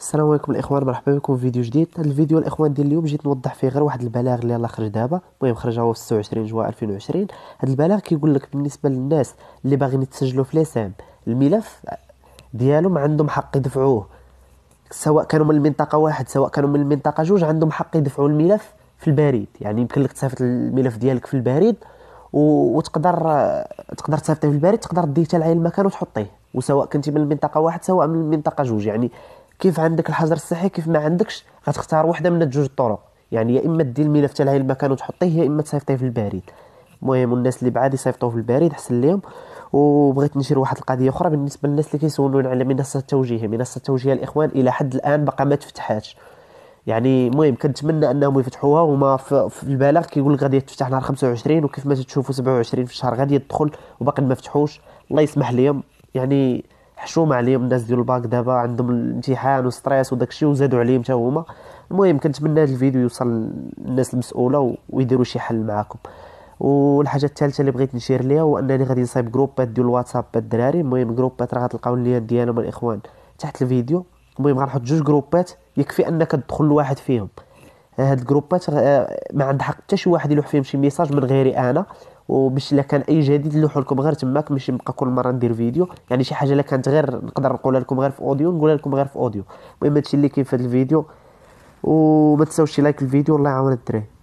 السلام عليكم الاخوان مرحبا بكم في فيديو جديد هذا الفيديو الاخوان ديال اليوم جيت نوضح فيه غير واحد البلاغ اللي يلاه خرج دابا المهم خرج هو في 26 جوان 2020 هذا البلاغ كيقول لك بالنسبه للناس اللي باغيين يتسجلوا في ليسان الملف ديالهم عندهم حق يدفعوه سواء كانوا من المنطقه واحد سواء كانوا من المنطقه جوج عندهم حق يدفعوا الملف في البريد يعني يمكن لك تصيفط الملف ديالك في البريد و... وتقدر تقدر تصيفطيه في البريد تقدر ديه حتى لعين المكان وتحطيه وسواء كنتي من المنطقه واحد سواء من المنطقه جوج يعني كيف عندك الحجر الصحي كيف ما عندكش غتختار واحده من جوج الطرق يعني يا اما دير الملف على المكان وتحطيه يا اما تصيفطيه في البريد المهم الناس اللي بعاد يصيفطوه في البريد احسن ليهم وبغيت نشير واحد القضيه اخرى بالنسبه للناس اللي كيسولون على منصه التوجيه منصه التوجيه الاخوان الى حد الان باقا ما تفتحاتش يعني المهم كنتمنى انهم يفتحوها وما في البلاغ كيقول لك غادي تفتح نهار 25 وكيف ما تشوفوا 27 في الشهر غادي يدخل وباقي ما فتحوش الله يسمح ليهم يعني حشومه عليهم الناس ديال الباك دابا عندهم الامتحان وستريس وداكشي وزادوا عليهم حتى هما المهم كنتمنى هذا الفيديو يوصل للناس المسؤوله ويديروا شي حل معاكم والحاجه الثالثه اللي بغيت نشير ليها هو انني غادي نصايب جروبات ديال الواتساب الدراري المهم جروبات راه غتلقاو لي ديالهم الاخوان تحت الفيديو المهم غنحط جوج جروبات يكفي انك تدخل لواحد فيهم هاد الجروبات آه، ما عند حق حتى شي واحد يلوح فيهم شي ميساج من غيري انا وباش الا كان اي جديد نلوح لكم غير تماك ماشي نبقى كل مره ندير فيديو يعني شي حاجه الا كانت غير نقدر نقولها لكم غير في اوديو نقولها لكم غير في اوديو المهم هادشي اللي كاين في هذا الفيديو وما تنساوش لايك الفيديو الله يعاون الدراري